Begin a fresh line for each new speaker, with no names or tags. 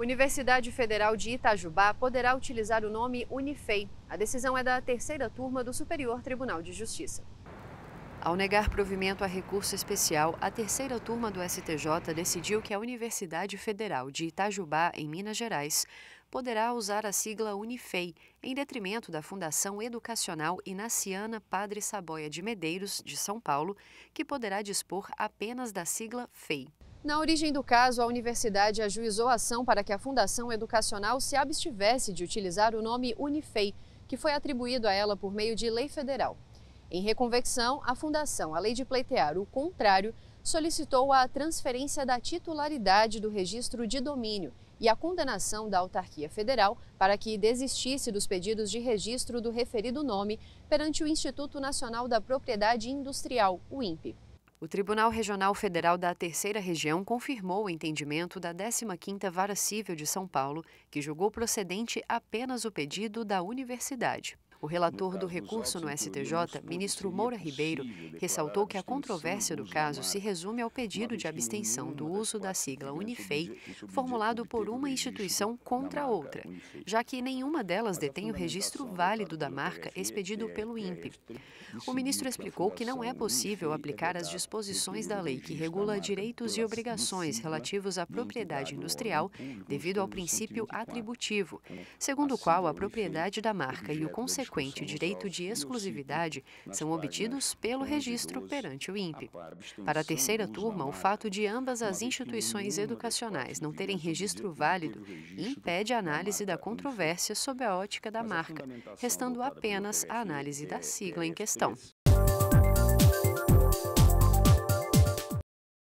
Universidade Federal de Itajubá poderá utilizar o nome Unifei. A decisão é da terceira turma do Superior Tribunal de Justiça. Ao negar provimento a recurso especial, a terceira turma do STJ decidiu que a Universidade Federal de Itajubá, em Minas Gerais, poderá usar a sigla Unifei, em detrimento da Fundação Educacional Inaciana Padre Saboia de Medeiros, de São Paulo, que poderá dispor apenas da sigla FEI. Na origem do caso, a universidade ajuizou a ação para que a Fundação Educacional se abstivesse de utilizar o nome Unifei, que foi atribuído a ela por meio de lei federal. Em reconvecção, a Fundação, além de pleitear o contrário, solicitou a transferência da titularidade do registro de domínio e a condenação da autarquia federal para que desistisse dos pedidos de registro do referido nome perante o Instituto Nacional da Propriedade Industrial, o INPE. O Tribunal Regional Federal da Terceira Região confirmou o entendimento da 15ª Vara Cível de São Paulo, que julgou procedente apenas o pedido da universidade. O relator do recurso no STJ, ministro Moura Ribeiro, ressaltou que a controvérsia do caso se resume ao pedido de abstenção do uso da sigla Unifei, formulado por uma instituição contra outra, já que nenhuma delas detém o registro válido da marca expedido pelo INPE. O ministro explicou que não é possível aplicar as disposições da lei que regula direitos e obrigações relativos à propriedade industrial devido ao princípio atributivo, segundo o qual a propriedade da marca e o consequente o direito de exclusividade são obtidos pelo registro perante o INPE. Para a terceira turma, o fato de ambas as instituições educacionais não terem registro válido impede a análise da controvérsia sob a ótica da marca, restando apenas a análise da é sigla em questão.